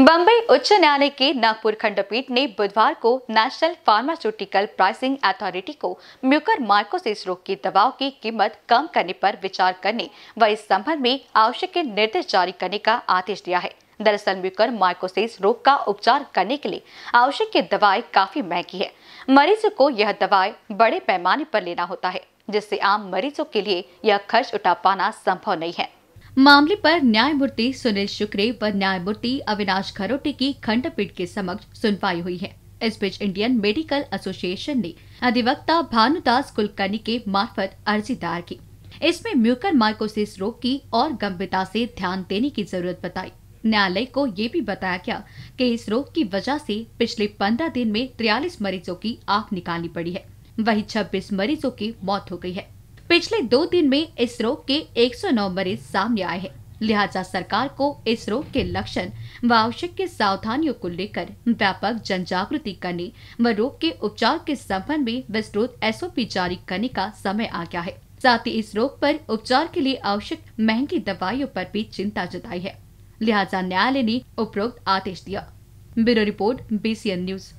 बम्बई उच्च न्यायालय के नागपुर खंडपीठ ने बुधवार को नेशनल फार्मास्यूटिकल प्राइसिंग अथॉरिटी को म्यूकर माइकोसिस रोग की दवाओं की कीमत कम करने पर विचार करने व इस संबंध में आवश्यक निर्देश जारी करने का आदेश दिया है दरअसल म्यूकर माइकोसिस रोग का उपचार करने के लिए आवश्यक दवाएं काफी महंगी है मरीज को यह दवाएं बड़े पैमाने पर लेना होता है जिससे आम मरीजों के लिए यह खर्च उठा पाना संभव नहीं है मामले पर न्यायमूर्ति सुनील शुक्रे व न्यायमूर्ति अविनाश खरोटे की खंडपीठ के समक्ष सुनवाई हुई है इस बीच इंडियन मेडिकल एसोसिएशन ने अधिवक्ता भानुदास कुलकर्णी के मार्फत अर्जी दायर की इसमें म्यूकर माइकोसिस रोग की और गंभीरता से ध्यान देने की जरूरत बताई न्यायालय को ये भी बताया गया कि इस रोग की वजह से पिछले पंद्रह दिन में त्रियालीस मरीजों की आंख निकालनी पड़ी है वही छब्बीस मरीजों की मौत हो गई है पिछले दो दिन में इसरो के 109 मरीज सामने आए हैं लिहाजा सरकार को इस रोग के लक्षण व आवश्यक सावधानियों को लेकर व्यापक जन जागृति करने व रोग के उपचार के संबंध में विस्तृत एसओपी जारी करने का समय आ गया है साथ ही इस रोग पर उपचार के लिए आवश्यक महंगी दवाइयों पर भी चिंता जताई है लिहाजा न्यायालय ने उपरोक्त आदेश दिया ब्यूरो रिपोर्ट बीसीएन न्यूज